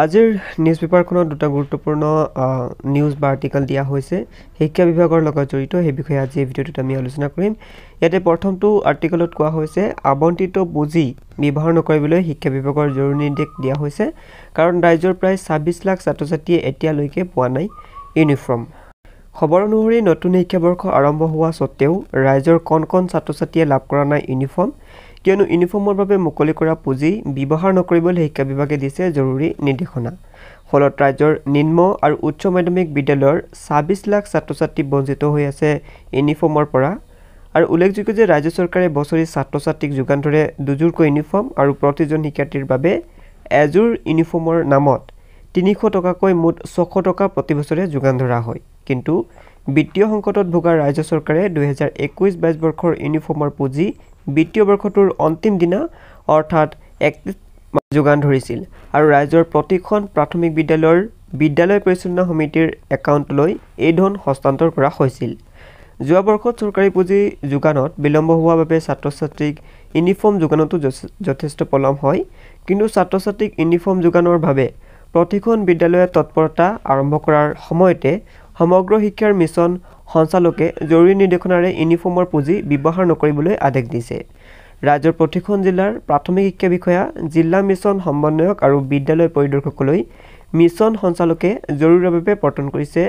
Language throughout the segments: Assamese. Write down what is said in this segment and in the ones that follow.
আজিৰ নিউজ পেপাৰখনত দুটা গুৰুত্বপূৰ্ণ নিউজ বা আৰ্টিকেল দিয়া হৈছে শিক্ষা বিভাগৰ লগত জড়িত সেই বিষয়ে আজি এই ভিডিঅ'টোত আমি আলোচনা কৰিম ইয়াতে প্ৰথমটো আৰ্টিকেলত কোৱা হৈছে আৱণ্টিত পুঁজি ব্যৱহাৰ নকৰিবলৈ শিক্ষা বিভাগৰ জৰুৰী নিৰ্দেশ দিয়া হৈছে কাৰণ ৰাইজৰ প্ৰায় ছাব্বিছ লাখ ছাত্ৰ ছাত্ৰীয়ে এতিয়ালৈকে পোৱা নাই ইউনিফৰ্ম খবৰ অনুসৰি নতুন শিক্ষাবৰ্ষ আৰম্ভ হোৱা স্বত্তেও ৰাইজৰ কণ কণ ছাত্ৰ ছাত্ৰীয়ে লাভ কৰা নাই ইউনিফৰ্ম কিয়নো ইউনিফৰ্মৰ বাবে মুকলি কৰা পুঁজি ব্যৱহাৰ নকৰিবলৈ শিক্ষা বিভাগে দিছে জৰুৰী নিৰ্দেশনা ফলত ৰাজ্যৰ নিম্ন আৰু উচ্চ মাধ্যমিক বিদ্যালয়ৰ ছাব্বিছ লাখ ছাত্ৰ ছাত্ৰী বঞ্চিত হৈ আছে ইউনিফৰ্মৰ পৰা আৰু উল্লেখযোগ্য যে ৰাজ্য চৰকাৰে বছৰি ছাত্ৰ ছাত্ৰীক যোগান ধৰে দুযোৰকৈ ইউনিফৰ্ম আৰু প্ৰতিজন শিক্ষাৰ্থীৰ বাবে এযোৰ ইউনিফৰ্মৰ নামত তিনিশ টকাকৈ মুঠ ছশ টকা প্ৰতিবছৰে যোগান ধৰা হয় কিন্তু বিত্তীয় সংকটত ভোগা ৰাজ্য চৰকাৰে দুহেজাৰ একৈছ বাইছ বৰ্ষৰ ইউনিফৰ্মৰ পুঁজি বিত্তীয় বৰ্ষটোৰ অন্তিম দিনা অৰ্থাৎ একত্ৰিছ যোগান ধৰিছিল আৰু ৰাজ্যৰ প্ৰতিখন প্ৰাথমিক বিদ্যালয়ৰ বিদ্যালয় পৰিচালনা সমিতিৰ একাউণ্টলৈ এই ধন হস্তান্তৰ কৰা হৈছিল যোৱা বৰ্ষত চৰকাৰী পুঁজি যোগানত বিলম্ব হোৱাৰ বাবে ছাত্ৰ ছাত্ৰীক ইউনিফৰ্ম যোগানতো যথেষ্ট পলম হয় কিন্তু ছাত্ৰ ছাত্ৰীক ইউনিফৰ্ম যোগানৰ বাবে প্ৰতিখন বিদ্যালয়ে তৎপৰতা আৰম্ভ কৰাৰ সময়তে সমগ্ৰ শিক্ষাৰ মিছন সঞ্চালকে জৰুৰী নিৰ্দেশনাৰে ইউনিফৰ্মৰ পুঁজি ব্যৱহাৰ নকৰিবলৈ আদেশ দিছে ৰাজ্যৰ প্ৰতিখন জিলাৰ প্ৰাথমিক শিক্ষা বিষয়া জিলা মিছন সমন্বয়ক আৰু বিদ্যালয় পৰিদৰ্শকলৈ মিছন সঞ্চালকে জৰুৰীভাৱে প্ৰৰ্তন কৰিছে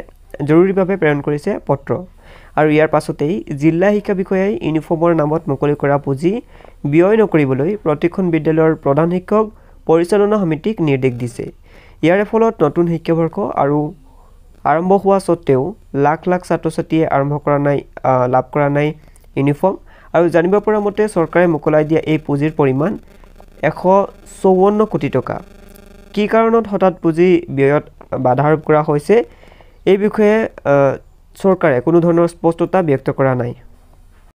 জৰুৰীভাৱে প্ৰেৰণ কৰিছে পত্ৰ আৰু ইয়াৰ পাছতেই জিলা শিক্ষা বিষয়াই ইউনিফৰ্মৰ নামত মুকলি কৰা পুঁজি ব্যয় নকৰিবলৈ প্ৰতিখন বিদ্যালয়ৰ প্ৰধান শিক্ষক পৰিচালনা সমিতিক নিৰ্দেশ দিছে ইয়াৰে ফলত নতুন শিক্ষাবৰ্ষ আৰু আৰম্ভ হোৱা স্বত্তেও লাখ লাখ ছাত্ৰ ছাত্ৰীয়ে আৰম্ভ কৰা নাই লাভ কৰা নাই ইউনিফৰ্ম আৰু জানিব পৰা মতে চৰকাৰে মোকলাই দিয়া এই পুঁজিৰ পৰিমাণ এশ চৌৱন্ন কোটি টকা কি কাৰণত হঠাৎ পুঁজি ব্যয়ত বাধা আৰোপ কৰা হৈছে এই বিষয়ে চৰকাৰে কোনো ধৰণৰ স্পষ্টতা ব্যক্ত কৰা নাই